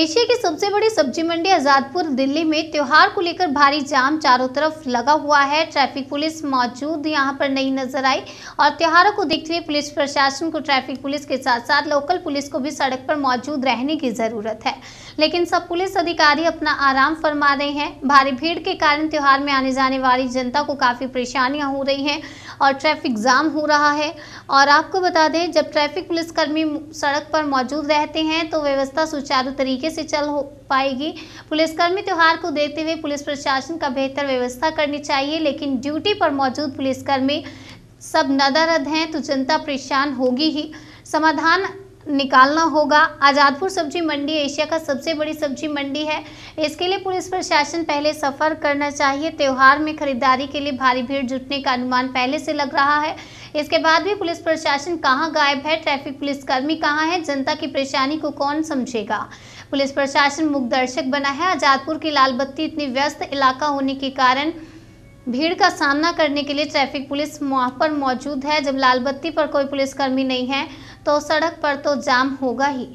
Asia की सबसे बड़ी सब्जी मंडी आजादपुर दिल्ली में त्योहार को लेकर भारी जाम चारों तरफ लगा हुआ है ट्रैफिक पुलिस मौजूद यहां पर नहीं नजर आई और त्योहारों को देखते हुए पुलिस प्रशासन को ट्रैफिक पुलिस के साथ साथ लोकल पुलिस को भी सड़क पर मौजूद रहने की जरूरत है लेकिन सब पुलिस अधिकारी अपना आराम फरमा रहे हैं भारी भीड़ के कारण त्यौहार में आने जाने वाली जनता को काफ़ी परेशानियाँ हो रही हैं और ट्रैफिक जाम हो रहा है और आपको बता दें जब ट्रैफिक पुलिसकर्मी सड़क पर मौजूद रहते हैं तो व्यवस्था सुचारू तरीके तरीके से चल हो पाएगी पुलिसकर्मी त्यौहार को देखते हुए पुलिस प्रशासन का बेहतर व्यवस्था करनी चाहिए लेकिन ड्यूटी पर मौजूद पुलिसकर्मी सब नदारद हैं तो जनता परेशान होगी ही समाधान निकालना होगा आज़ादपुर सब्जी मंडी एशिया का सबसे बड़ी सब्जी मंडी है इसके लिए पुलिस प्रशासन पहले सफ़र करना चाहिए त्यौहार में खरीदारी के लिए भारी भीड़ जुटने का अनुमान पहले से लग रहा है इसके बाद भी पुलिस प्रशासन कहाँ गायब है ट्रैफिक पुलिसकर्मी कहाँ है जनता की परेशानी को कौन समझेगा पुलिस प्रशासन मुखदर्शक बना है आज़ादपुर की लाल बत्ती इतनी व्यस्त इलाका होने के कारण भीड़ का सामना करने के लिए ट्रैफिक पुलिस वहाँ पर मौजूद है जब लाल बत्ती पर कोई पुलिसकर्मी नहीं है तो सड़क पर तो जाम होगा ही